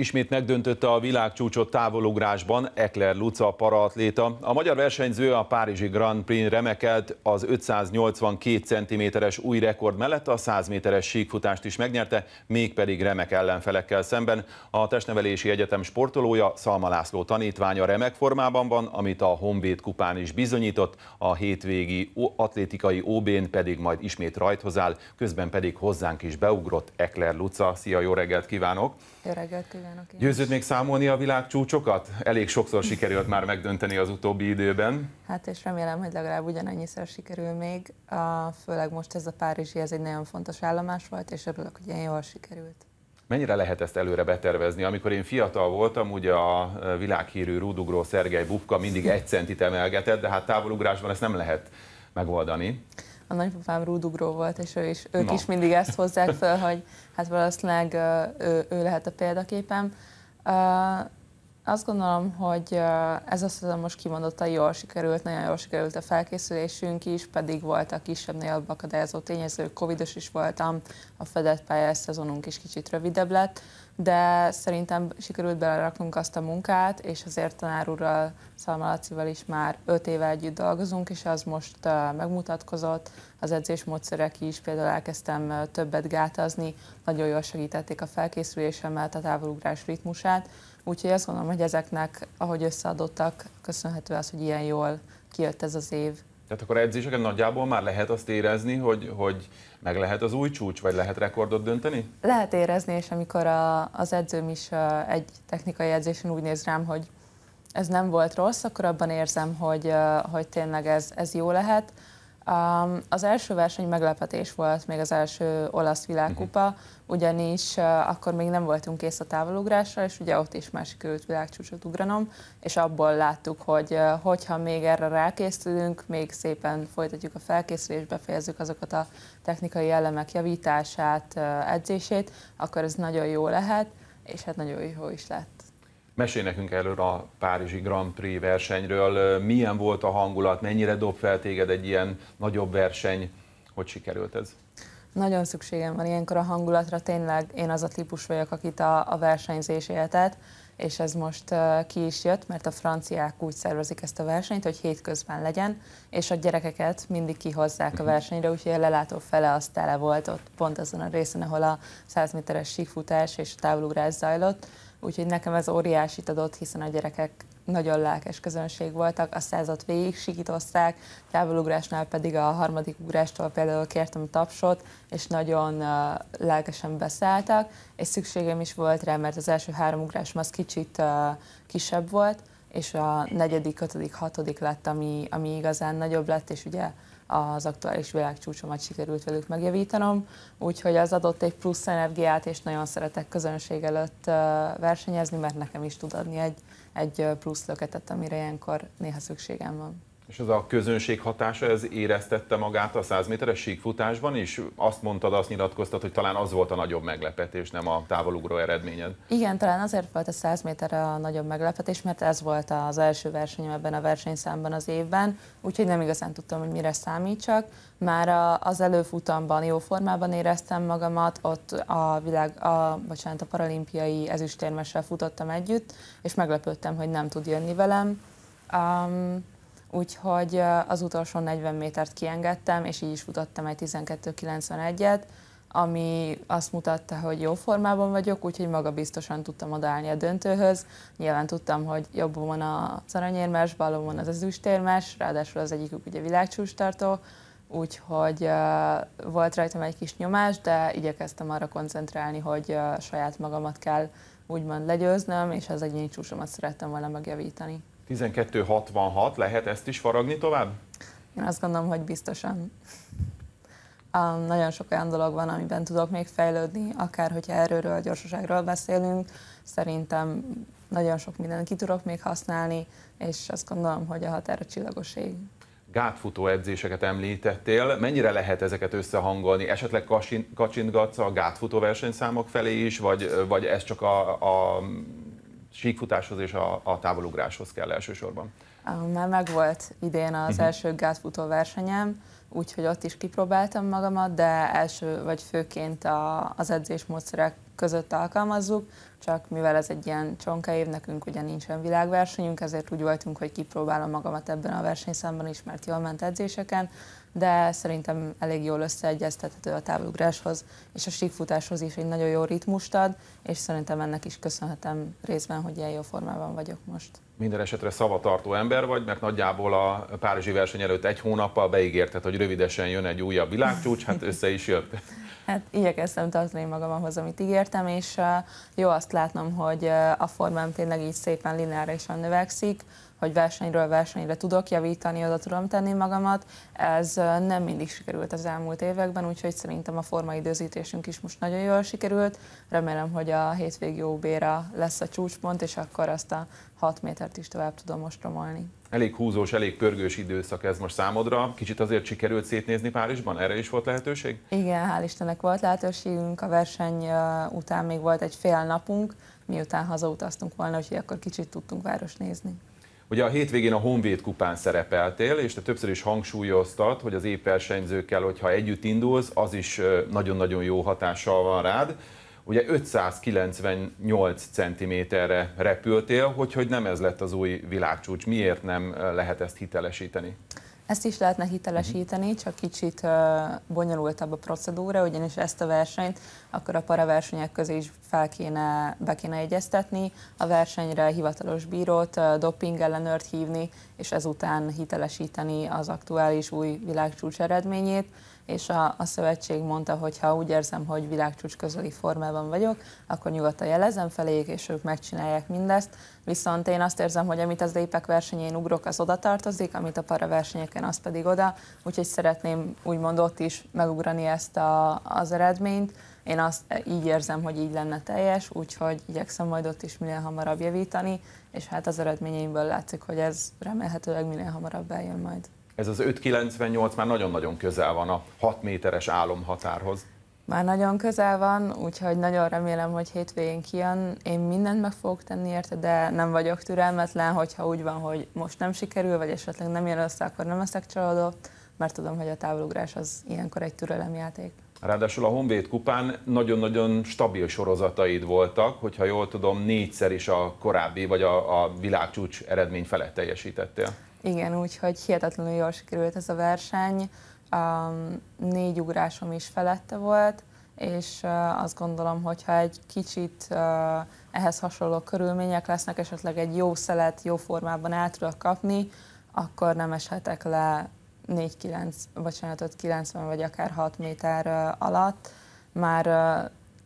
Ismét megdöntötte a világcsúcsot távolugrásban Ekler Luca paraatléta. A magyar versenyző a Párizsi Grand Prix remekelt, az 582 cm-es új rekord mellett a 100 méteres síkfutást is megnyerte, mégpedig remek ellenfelekkel szemben. A Testnevelési Egyetem sportolója Szalma László tanítványa remek formában van, amit a Honvéd kupán is bizonyított, a hétvégi atlétikai OB-n pedig majd ismét rajthoz áll, közben pedig hozzánk is beugrott Ekler Luca. Szia, jó reggelt kívánok! Jó reggelt kívánok! kívánok. Én Győződ még számolni a világcsúcsokat? Elég sokszor sikerült már megdönteni az utóbbi időben. Hát és remélem, hogy legalább ugyanannyiszor sikerül még. A, főleg most ez a Párizsi, ez egy nagyon fontos állomás volt, és örülök, hogy ilyen jól sikerült. Mennyire lehet ezt előre betervezni? Amikor én fiatal voltam, ugye a e, világhírű rúdugró Szergej Bubka mindig egy centit emelgetett, de hát távolugrásban ezt nem lehet megoldani a nagypapám rúdugró volt, és ő is, ők Na. is mindig ezt hozzák fel, hogy hát valószínűleg ő, ő lehet a példaképem. Azt gondolom, hogy ez azt hiszem most kimondottan jól sikerült, nagyon jól sikerült a felkészülésünk is, pedig voltak kisebb-nél akadályozó tényezők, covidos is voltam, a fedett pályás szezonunk is kicsit rövidebb lett, de szerintem sikerült beleraknunk azt a munkát, és azért tanárúrral, Szalmalacival is már öt éve együtt dolgozunk, és az most megmutatkozott, az edzésmódszerek is, például elkezdtem többet gátazni, nagyon jól segítették a felkészülésemet, a távolugrás ritmusát, Úgyhogy azt gondolom, hogy ezeknek, ahogy összeadottak, köszönhető az, hogy ilyen jól kijött ez az év. Tehát akkor edzéseken nagyjából már lehet azt érezni, hogy, hogy meg lehet az új csúcs, vagy lehet rekordot dönteni? Lehet érezni, és amikor a, az edzőm is egy technikai edzésen úgy néz rám, hogy ez nem volt rossz, akkor abban érzem, hogy, hogy tényleg ez, ez jó lehet. Um, az első verseny meglepetés volt, még az első olasz világkupa, uh-huh. ugyanis uh, akkor még nem voltunk kész a távolugrásra, és ugye ott is másik őt világcsúcsot ugranom, és abból láttuk, hogy uh, hogyha még erre rákészülünk, még szépen folytatjuk a felkészülést, befejezzük azokat a technikai elemek javítását, uh, edzését, akkor ez nagyon jó lehet, és hát nagyon jó is lett. Mesélj nekünk előre a Párizsi Grand Prix versenyről. Milyen volt a hangulat, mennyire dob fel téged egy ilyen nagyobb verseny? Hogy sikerült ez? Nagyon szükségem van ilyenkor a hangulatra. Tényleg én az a típus vagyok, akit a, a versenyzés éltet, és ez most uh, ki is jött, mert a franciák úgy szervezik ezt a versenyt, hogy hétközben legyen, és a gyerekeket mindig kihozzák a mhm. versenyre, úgyhogy a lelátó fele az tele volt ott pont azon a részen, ahol a 100 méteres sífutás és a távolugrás zajlott úgyhogy nekem ez óriásit adott, hiszen a gyerekek nagyon lelkes közönség voltak, a százat végig sikítozták, távolugrásnál pedig a harmadik ugrástól például kértem tapsot, és nagyon uh, lelkesen beszálltak, és szükségem is volt rá, mert az első három ugrás az kicsit uh, kisebb volt, és a negyedik, ötödik, hatodik lett, ami, ami igazán nagyobb lett, és ugye az aktuális világcsúcsomat sikerült velük megjavítanom, úgyhogy az adott egy plusz energiát, és nagyon szeretek közönség előtt versenyezni, mert nekem is tud adni egy, egy plusz löketet, amire ilyenkor néha szükségem van. És ez a közönség hatása, ez éreztette magát a 100 méteres síkfutásban is? Azt mondtad, azt nyilatkoztat, hogy talán az volt a nagyobb meglepetés, nem a távolugró eredményed. Igen, talán azért volt a 100 méter a nagyobb meglepetés, mert ez volt az első versenyem ebben a versenyszámban az évben, úgyhogy nem igazán tudtam, hogy mire számítsak. Már az előfutamban jó formában éreztem magamat, ott a világ, a, bocsánat, a paralimpiai ezüstérmessel futottam együtt, és meglepődtem, hogy nem tud jönni velem. Um, úgyhogy az utolsó 40 métert kiengedtem, és így is futottam egy 12.91-et, ami azt mutatta, hogy jó formában vagyok, úgyhogy magabiztosan tudtam odaállni a döntőhöz. Nyilván tudtam, hogy van az aranyérmes, van az ezüstérmes, ráadásul az egyikük ugye világcsústartó, úgyhogy uh, volt rajtam egy kis nyomás, de igyekeztem arra koncentrálni, hogy uh, saját magamat kell úgymond legyőznöm, és az egyéni csúcsomat szerettem volna megjavítani. 12.66, lehet ezt is faragni tovább? Én azt gondolom, hogy biztosan. Um, nagyon sok olyan dolog van, amiben tudok még fejlődni, akár hogyha erőről, a gyorsaságról beszélünk, szerintem nagyon sok mindent ki tudok még használni, és azt gondolom, hogy a határ a csillagoség. Gátfutó edzéseket említettél, mennyire lehet ezeket összehangolni? Esetleg kacsintgatsz a gátfutó versenyszámok felé is, vagy, vagy ez csak a, a síkfutáshoz és a, a távolugráshoz kell elsősorban? Már megvolt idén az mhm. első gátfutó versenyem, úgyhogy ott is kipróbáltam magamat, de első vagy főként a, az edzésmódszerek között alkalmazzuk, csak mivel ez egy ilyen csonka év, nekünk ugye nincsen világversenyünk, ezért úgy voltunk, hogy kipróbálom magamat ebben a versenyszámban is, mert jól ment edzéseken, de szerintem elég jól összeegyeztethető a távolugráshoz, és a síkfutáshoz is egy nagyon jó ritmust ad, és szerintem ennek is köszönhetem részben, hogy ilyen jó formában vagyok most minden esetre szavatartó ember vagy, mert nagyjából a Párizsi verseny előtt egy hónappal beígérted, hogy rövidesen jön egy újabb világcsúcs, hát össze is jött. Hát igyekeztem tartani magam ahhoz, amit ígértem, és jó azt látnom, hogy a formám tényleg így szépen lineárisan növekszik, hogy versenyről versenyre tudok javítani, oda tudom tenni magamat. Ez nem mindig sikerült az elmúlt években, úgyhogy szerintem a formaidőzítésünk is most nagyon jól sikerült. Remélem, hogy a hétvég jó béra lesz a csúcspont, és akkor azt a 6 métert is tovább tudom most romolni. Elég húzós, elég pörgős időszak ez most számodra. Kicsit azért sikerült szétnézni Párizsban? Erre is volt lehetőség? Igen, hál' Istennek volt lehetőségünk. A verseny után még volt egy fél napunk, miután hazautaztunk volna, úgyhogy akkor kicsit tudtunk város nézni. Ugye a hétvégén a Honvéd kupán szerepeltél, és te többször is hangsúlyoztad, hogy az épp versenyzőkkel, hogyha együtt indulsz, az is nagyon-nagyon jó hatással van rád. Ugye 598 cm-re repültél, hogy, hogy nem ez lett az új világcsúcs. Miért nem lehet ezt hitelesíteni? Ezt is lehetne hitelesíteni, mhm. csak kicsit bonyolultabb a procedúra, ugyanis ezt a versenyt akkor a paraversenyek közé is fel kéne, be kéne egyeztetni, a versenyre hivatalos bírót, doping ellenőrt hívni, és ezután hitelesíteni az aktuális új világcsúcs eredményét és a, a szövetség mondta, hogy ha úgy érzem, hogy világcsúcs közeli formában vagyok, akkor nyugodtan jelezem feléjük, és ők megcsinálják mindezt. Viszont én azt érzem, hogy amit az épek versenyén ugrok, az oda tartozik, amit a para versenyeken, az pedig oda. Úgyhogy szeretném úgymond ott is megugrani ezt a, az eredményt. Én azt így érzem, hogy így lenne teljes, úgyhogy igyekszem majd ott is minél hamarabb javítani, és hát az eredményeimből látszik, hogy ez remélhetőleg minél hamarabb eljön majd ez az 5,98 már nagyon-nagyon közel van a 6 méteres álomhatárhoz. Már nagyon közel van, úgyhogy nagyon remélem, hogy hétvégén kijön. Én mindent meg fogok tenni érte, de nem vagyok türelmetlen, hogyha úgy van, hogy most nem sikerül, vagy esetleg nem jön össze, akkor nem leszek csalódott, mert tudom, hogy a távolugrás az ilyenkor egy türelemjáték. Ráadásul a Honvéd kupán nagyon-nagyon stabil sorozataid voltak, hogyha jól tudom, négyszer is a korábbi vagy a, a világcsúcs eredmény felett teljesítettél. Igen, úgyhogy hihetetlenül jól sikerült ez a verseny. A négy ugrásom is felette volt, és azt gondolom, hogy ha egy kicsit ehhez hasonló körülmények lesznek, esetleg egy jó szelet jó formában át tudok kapni, akkor nem eshetek le 4-9, bocsánat, 90 vagy akár 6 méter alatt. Már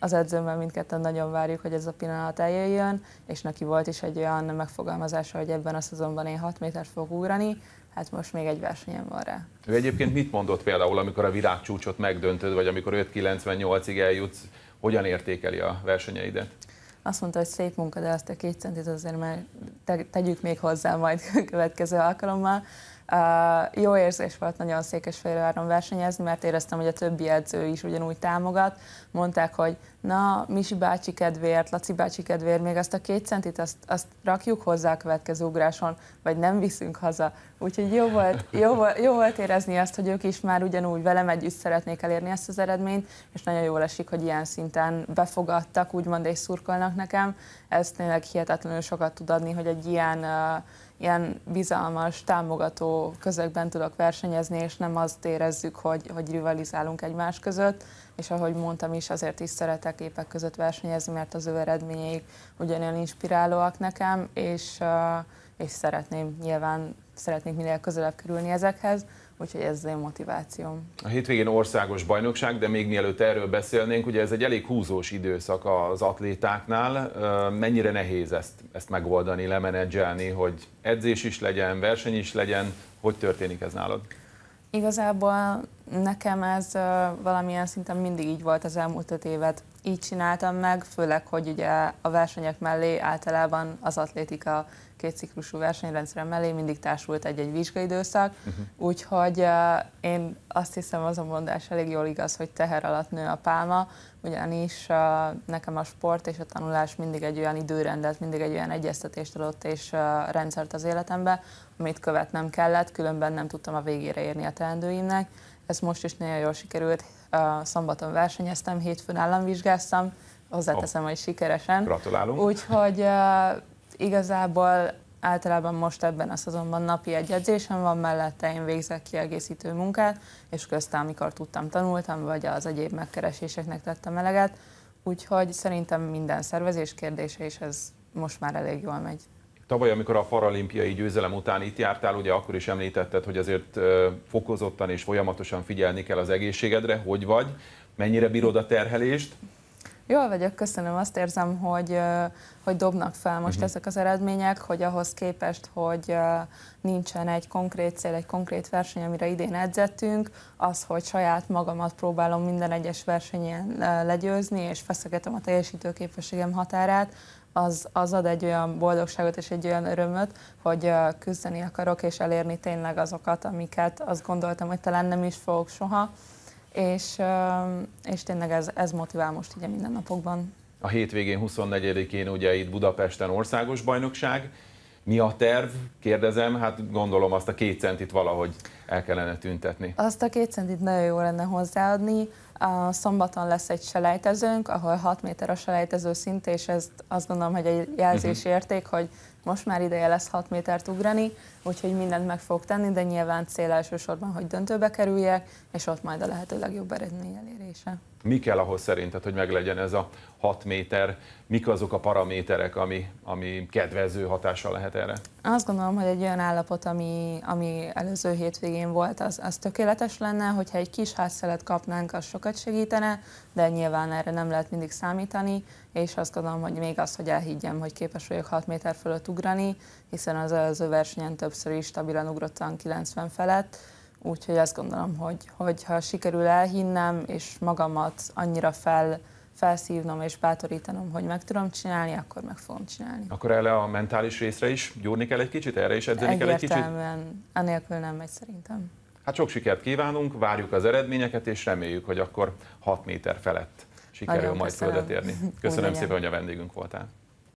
az edzőmmel mindketten nagyon várjuk, hogy ez a pillanat eljöjjön, és neki volt is egy olyan megfogalmazása, hogy ebben a szezonban én 6 métert fogok ugrani, hát most még egy versenyem van rá. Ő egyébként mit mondott például, amikor a virágcsúcsot megdöntöd, vagy amikor 98 ig eljutsz, hogyan értékeli a versenyeidet? Azt mondta, hogy szép munka, de azt a két centit azért már te, tegyük még hozzá majd a következő alkalommal. Uh, jó érzés volt nagyon Székesfehérváron versenyezni, mert éreztem, hogy a többi edző is ugyanúgy támogat. Mondták, hogy na, Misi bácsi kedvéért, Laci bácsi kedvéért, még azt a két centit, azt, azt rakjuk hozzá a következő ugráson, vagy nem viszünk haza. Úgyhogy jó volt, jó, volt, jó volt érezni azt, hogy ők is már ugyanúgy velem együtt szeretnék elérni ezt az eredményt, és nagyon jól esik, hogy ilyen szinten befogadtak, úgymond, és szurkolnak nekem. Ez tényleg hihetetlenül sokat tud adni, hogy egy ilyen uh, ilyen bizalmas, támogató közegben tudok versenyezni, és nem azt érezzük, hogy, hogy rivalizálunk egymás között, és ahogy mondtam is, azért is szeretek épek között versenyezni, mert az ő eredményeik ugyanilyen inspirálóak nekem, és, és szeretném nyilván, szeretnék minél közelebb kerülni ezekhez, úgyhogy ez az én motivációm. A hétvégén országos bajnokság, de még mielőtt erről beszélnénk, ugye ez egy elég húzós időszak az atlétáknál. Mennyire nehéz ezt, ezt megoldani, lemenedzselni, hogy edzés is legyen, verseny is legyen? Hogy történik ez nálad? Igazából Nekem ez valamilyen szinten mindig így volt az elmúlt öt évet. Így csináltam meg, főleg, hogy ugye a versenyek mellé általában az atlétika két ciklusú versenyrendszeren mellé mindig társult egy-egy vizsgaidőszak, uh-huh. Mhm. úgyhogy én azt hiszem az a mondás elég jól igaz, hogy teher alatt nő a pálma, ugyanis nekem a sport és a tanulás mindig egy olyan időrendet, mindig egy olyan egyeztetést adott és rendszert az életembe, amit követnem kellett, különben nem tudtam a végére érni a teendőimnek, ez most is nagyon jól sikerült. Szombaton versenyeztem, hétfőn államvizsgáztam, hozzáteszem, oh. hogy sikeresen. Gratulálunk. Úgyhogy igazából általában most ebben a szezonban napi egy van, mellette én végzek kiegészítő munkát, és köztem, amikor tudtam, tanultam, vagy az egyéb megkereséseknek tettem eleget. Úgyhogy szerintem minden szervezés kérdése, és ez most már elég jól megy. Tavaly, amikor a paralimpiai győzelem után itt jártál, ugye akkor is említetted, hogy azért fokozottan és folyamatosan figyelni kell az egészségedre, hogy vagy, mennyire bírod a terhelést, Jól vagyok, köszönöm. Azt érzem, hogy, hogy dobnak fel most uh-huh. ezek az eredmények, hogy ahhoz képest, hogy nincsen egy konkrét cél, egy konkrét verseny, amire idén edzettünk, az, hogy saját magamat próbálom minden egyes versenyen legyőzni, és feszegetem a teljesítőképességem határát, az, az ad egy olyan boldogságot és egy olyan örömöt, hogy küzdeni akarok és elérni tényleg azokat, amiket azt gondoltam, hogy talán nem is fogok soha, és, és tényleg ez, ez motivál most ugye napokban. A hétvégén 24-én ugye itt Budapesten országos bajnokság, mi a terv? Kérdezem, hát gondolom azt a két centit valahogy el kellene tüntetni. Azt a két centit nagyon jó lenne hozzáadni. A szombaton lesz egy selejtezőnk, ahol 6 méter a selejtező szint, és ezt azt gondolom, hogy egy jelzés uh mhm. -huh. hogy most már ideje lesz 6 métert ugrani, úgyhogy mindent meg fogok tenni, de nyilván cél elsősorban, hogy döntőbe kerüljek, és ott majd a lehető legjobb eredmény elérése. Mi kell ahhoz szerinted, hogy meglegyen ez a 6 méter? Mik azok a paraméterek, ami, ami kedvező hatása lehet erre? Azt gondolom, hogy egy olyan állapot, ami, ami előző hétvégén volt, az, az tökéletes lenne, hogyha egy kis házszelet kapnánk, az sokat segítene, de nyilván erre nem lehet mindig számítani, és azt gondolom, hogy még az, hogy elhiggyem, hogy képes vagyok 6 méter fölött ugrani, hiszen az előző versenyen többször is stabilan ugrottam 90 felett, úgyhogy azt gondolom, hogy, hogy ha sikerül elhinnem, és magamat annyira fel, felszívnom és bátorítanom, hogy meg tudom csinálni, akkor meg fogom csinálni. Akkor erre a mentális részre is gyúrni kell egy kicsit, erre is edzeni kell egy kicsit? Egyértelműen, anélkül nem megy szerintem. Hát sok sikert kívánunk, várjuk az eredményeket, és reméljük, hogy akkor 6 méter felett sikerül Nagyon majd földet érni. Köszönöm szépen, hogy a vendégünk voltál.